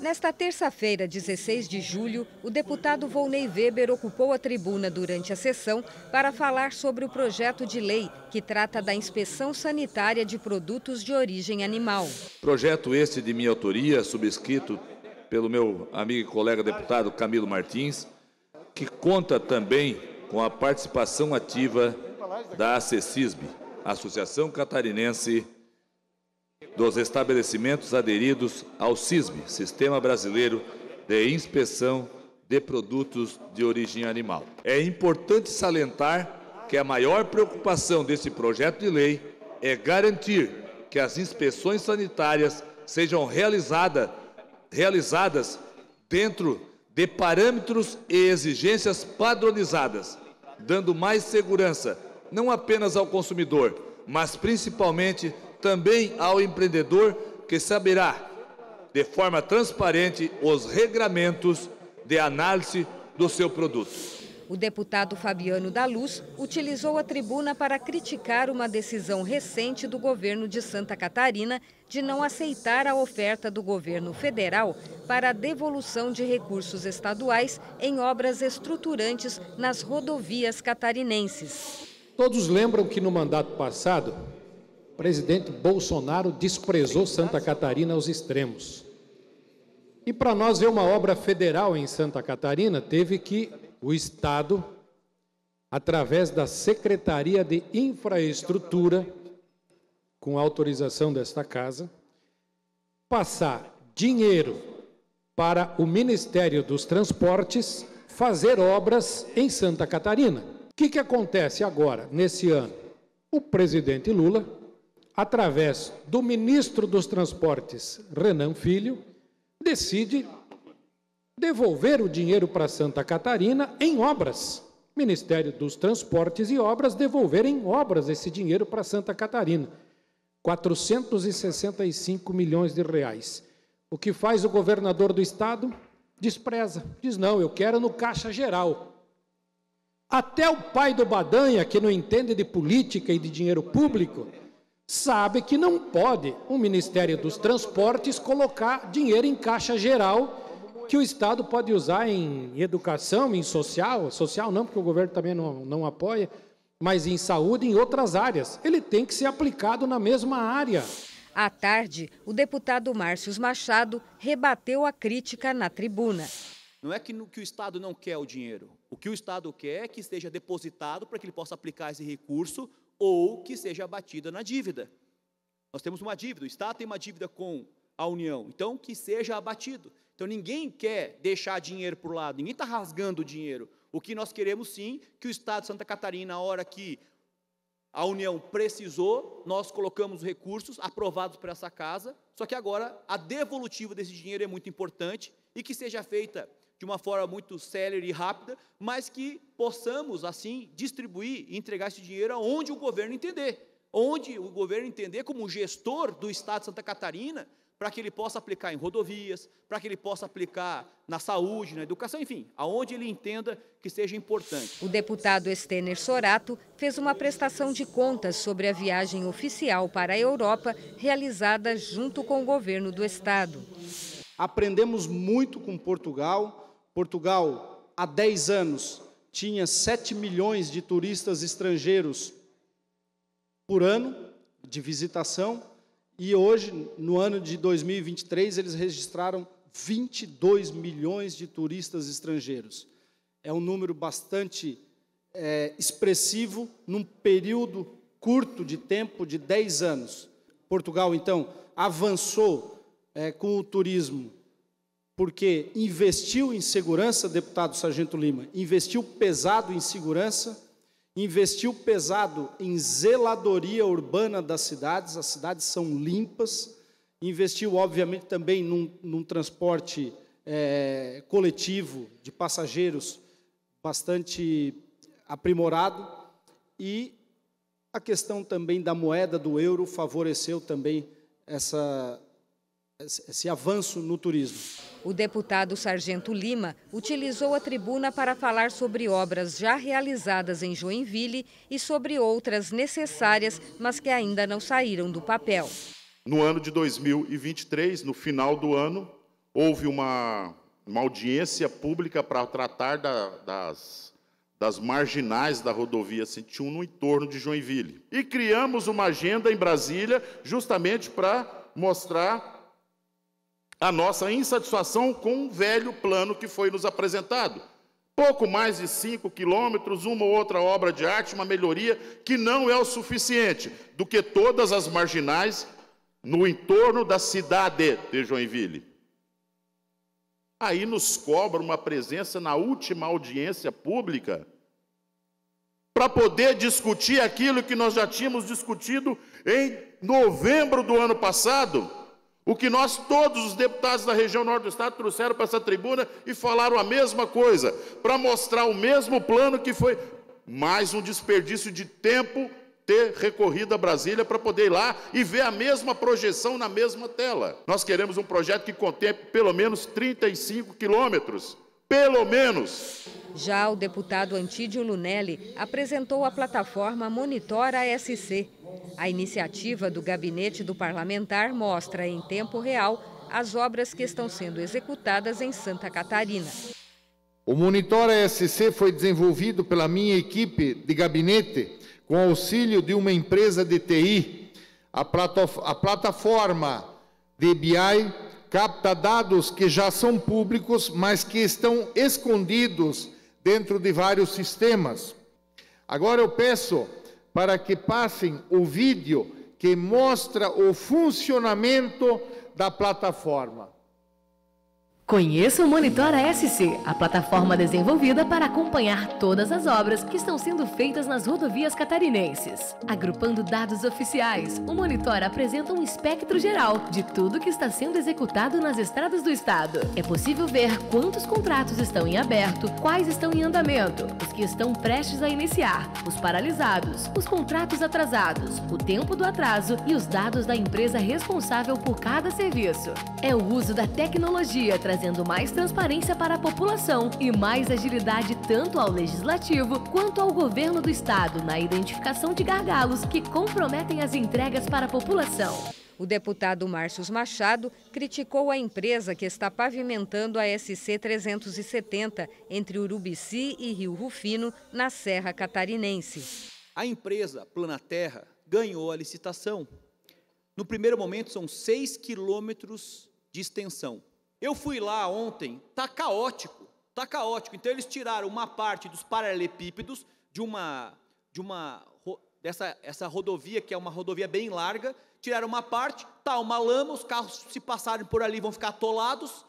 Nesta terça-feira, 16 de julho, o deputado Volney Weber ocupou a tribuna durante a sessão para falar sobre o projeto de lei que trata da inspeção sanitária de produtos de origem animal. Projeto este de minha autoria, subscrito pelo meu amigo e colega deputado Camilo Martins, que conta também com a participação ativa da ACESISB, Associação Catarinense dos estabelecimentos aderidos ao CISB, Sistema Brasileiro de Inspeção de Produtos de Origem Animal. É importante salientar que a maior preocupação desse projeto de lei é garantir que as inspeções sanitárias sejam realizada, realizadas dentro de parâmetros e exigências padronizadas, dando mais segurança não apenas ao consumidor, mas principalmente também ao empreendedor que saberá, de forma transparente, os regramentos de análise do seu produto. O deputado Fabiano da Luz utilizou a tribuna para criticar uma decisão recente do governo de Santa Catarina de não aceitar a oferta do governo federal para a devolução de recursos estaduais em obras estruturantes nas rodovias catarinenses. Todos lembram que no mandato passado presidente Bolsonaro desprezou Santa Catarina aos extremos. E para nós ver uma obra federal em Santa Catarina, teve que o Estado, através da Secretaria de Infraestrutura, com autorização desta casa, passar dinheiro para o Ministério dos Transportes fazer obras em Santa Catarina. O que, que acontece agora, nesse ano? O presidente Lula através do ministro dos Transportes, Renan Filho, decide devolver o dinheiro para Santa Catarina em obras. Ministério dos Transportes e Obras devolver em obras esse dinheiro para Santa Catarina. 465 milhões de reais. O que faz o governador do estado? Despreza. Diz: não, eu quero no caixa geral. Até o pai do Badanha, que não entende de política e de dinheiro público, sabe que não pode o Ministério dos Transportes colocar dinheiro em caixa geral que o Estado pode usar em educação, em social, social não, porque o governo também não, não apoia, mas em saúde em outras áreas. Ele tem que ser aplicado na mesma área. À tarde, o deputado Márcio Machado rebateu a crítica na tribuna. Não é que, que o Estado não quer o dinheiro. O que o Estado quer é que esteja depositado para que ele possa aplicar esse recurso ou que seja abatida na dívida. Nós temos uma dívida, o Estado tem uma dívida com a União, então que seja abatido. Então ninguém quer deixar dinheiro por lado, ninguém está rasgando o dinheiro. O que nós queremos sim, que o Estado de Santa Catarina, na hora que a União precisou, nós colocamos recursos aprovados para essa casa, só que agora a devolutiva desse dinheiro é muito importante e que seja feita de uma forma muito célere e rápida, mas que possamos, assim, distribuir e entregar esse dinheiro aonde o governo entender, onde o governo entender como gestor do Estado de Santa Catarina, para que ele possa aplicar em rodovias, para que ele possa aplicar na saúde, na educação, enfim, aonde ele entenda que seja importante. O deputado Stener Sorato fez uma prestação de contas sobre a viagem oficial para a Europa realizada junto com o governo do estado. Aprendemos muito com Portugal Portugal, há 10 anos, tinha 7 milhões de turistas estrangeiros por ano de visitação, e hoje, no ano de 2023, eles registraram 22 milhões de turistas estrangeiros. É um número bastante é, expressivo num período curto de tempo de 10 anos. Portugal, então, avançou é, com o turismo porque investiu em segurança, deputado Sargento Lima, investiu pesado em segurança, investiu pesado em zeladoria urbana das cidades, as cidades são limpas, investiu, obviamente, também num, num transporte é, coletivo de passageiros bastante aprimorado e a questão também da moeda do euro favoreceu também essa esse avanço no turismo. O deputado Sargento Lima utilizou a tribuna para falar sobre obras já realizadas em Joinville e sobre outras necessárias, mas que ainda não saíram do papel. No ano de 2023, no final do ano, houve uma, uma audiência pública para tratar da, das, das marginais da rodovia 101 no entorno de Joinville. E criamos uma agenda em Brasília justamente para mostrar a nossa insatisfação com o velho plano que foi nos apresentado. Pouco mais de cinco quilômetros, uma ou outra obra de arte, uma melhoria que não é o suficiente do que todas as marginais no entorno da cidade de Joinville. Aí nos cobra uma presença na última audiência pública para poder discutir aquilo que nós já tínhamos discutido em novembro do ano passado o que nós, todos os deputados da região norte do estado, trouxeram para essa tribuna e falaram a mesma coisa, para mostrar o mesmo plano que foi mais um desperdício de tempo ter recorrido a Brasília para poder ir lá e ver a mesma projeção na mesma tela. Nós queremos um projeto que contemple pelo menos 35 quilômetros, pelo menos. Já o deputado Antídio Lunelli apresentou a plataforma Monitora SC. A iniciativa do gabinete do parlamentar mostra em tempo real as obras que estão sendo executadas em Santa Catarina. O Monitora SC foi desenvolvido pela minha equipe de gabinete com auxílio de uma empresa de TI. A, a plataforma DBI capta dados que já são públicos, mas que estão escondidos dentro de vários sistemas. Agora eu peço para que passem o vídeo que mostra o funcionamento da plataforma. Conheça o Monitora SC, a plataforma desenvolvida para acompanhar todas as obras que estão sendo feitas nas rodovias catarinenses. Agrupando dados oficiais, o Monitora apresenta um espectro geral de tudo que está sendo executado nas estradas do estado. É possível ver quantos contratos estão em aberto, quais estão em andamento, que estão prestes a iniciar, os paralisados, os contratos atrasados, o tempo do atraso e os dados da empresa responsável por cada serviço. É o uso da tecnologia trazendo mais transparência para a população e mais agilidade tanto ao legislativo quanto ao governo do estado na identificação de gargalos que comprometem as entregas para a população. O deputado Márcio Machado criticou a empresa que está pavimentando a SC 370 entre Urubici e Rio Rufino, na Serra Catarinense. A empresa Plana Terra ganhou a licitação. No primeiro momento, são 6 quilômetros de extensão. Eu fui lá ontem, está caótico, está caótico. Então, eles tiraram uma parte dos paralelepípedos de uma, de uma dessa essa rodovia, que é uma rodovia bem larga, tiraram uma parte, tá uma lama, os carros se passarem por ali vão ficar atolados,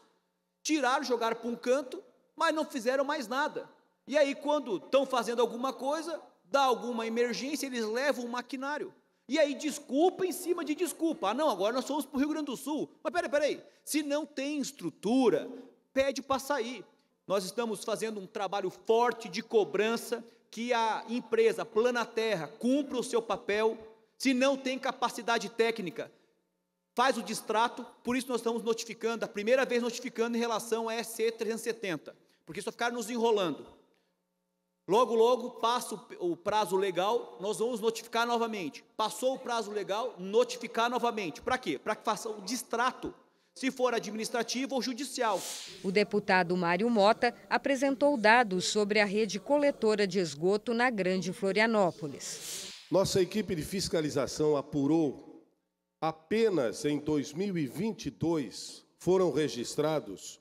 tiraram, jogaram para um canto, mas não fizeram mais nada. E aí quando estão fazendo alguma coisa, dá alguma emergência, eles levam o maquinário. E aí desculpa em cima de desculpa. Ah, não, agora nós somos para o Rio Grande do Sul. Mas peraí, peraí, se não tem estrutura, pede para sair. Nós estamos fazendo um trabalho forte de cobrança que a empresa Plana Terra cumpra o seu papel se não tem capacidade técnica, faz o distrato, por isso nós estamos notificando, a primeira vez notificando em relação a SC370, porque só ficaram nos enrolando. Logo, logo, passa o prazo legal, nós vamos notificar novamente. Passou o prazo legal, notificar novamente. Para quê? Para que faça o distrato, se for administrativo ou judicial. O deputado Mário Mota apresentou dados sobre a rede coletora de esgoto na Grande Florianópolis. Nossa equipe de fiscalização apurou apenas em 2022 foram registrados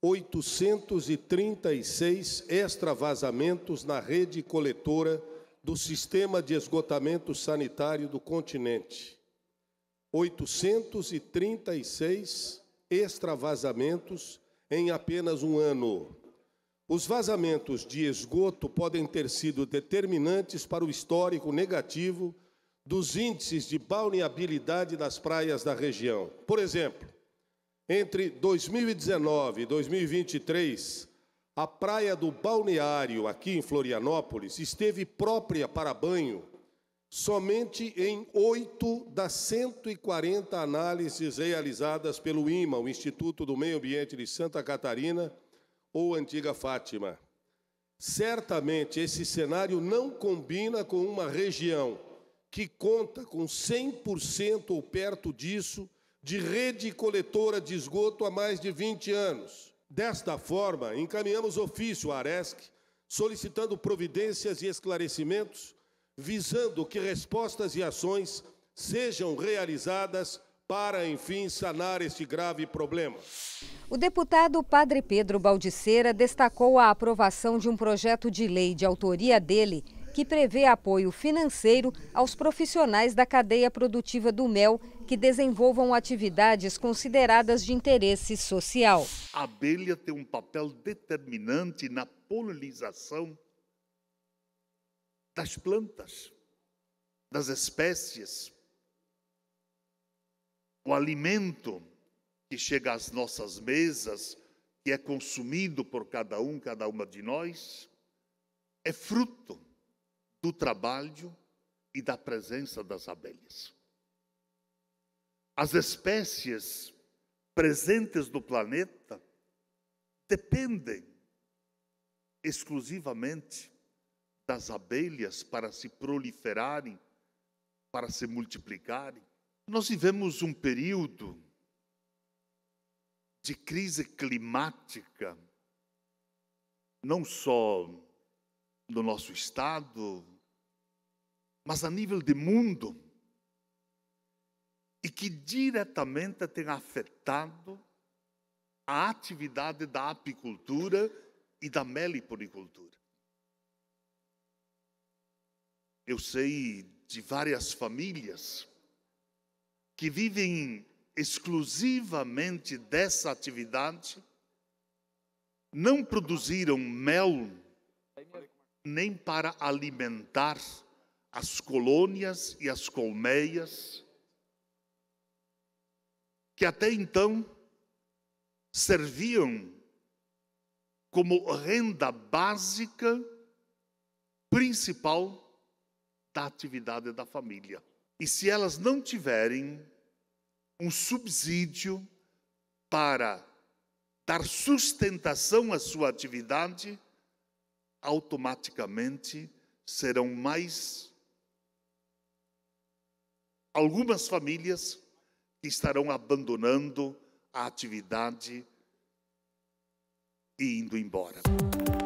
836 extravasamentos na rede coletora do sistema de esgotamento sanitário do continente. 836 extravasamentos em apenas um ano. Os vazamentos de esgoto podem ter sido determinantes para o histórico negativo dos índices de balneabilidade das praias da região. Por exemplo, entre 2019 e 2023, a praia do Balneário, aqui em Florianópolis, esteve própria para banho somente em oito das 140 análises realizadas pelo IMA, o Instituto do Meio Ambiente de Santa Catarina, ou antiga Fátima. Certamente esse cenário não combina com uma região que conta com 100% ou perto disso de rede coletora de esgoto há mais de 20 anos. Desta forma, encaminhamos ofício à Aresc solicitando providências e esclarecimentos visando que respostas e ações sejam realizadas para, enfim, sanar este grave problema. O deputado Padre Pedro Baldiceira destacou a aprovação de um projeto de lei de autoria dele que prevê apoio financeiro aos profissionais da cadeia produtiva do mel que desenvolvam atividades consideradas de interesse social. A abelha tem um papel determinante na polinização das plantas, das espécies o alimento que chega às nossas mesas, que é consumido por cada um, cada uma de nós, é fruto do trabalho e da presença das abelhas. As espécies presentes no planeta dependem exclusivamente das abelhas para se proliferarem, para se multiplicarem. Nós vivemos um período de crise climática, não só no nosso estado, mas a nível de mundo, e que diretamente tem afetado a atividade da apicultura e da meliponicultura. Eu sei de várias famílias que vivem exclusivamente dessa atividade não produziram mel nem para alimentar as colônias e as colmeias que até então serviam como renda básica principal da atividade da família. E se elas não tiverem um subsídio para dar sustentação à sua atividade, automaticamente serão mais algumas famílias que estarão abandonando a atividade e indo embora.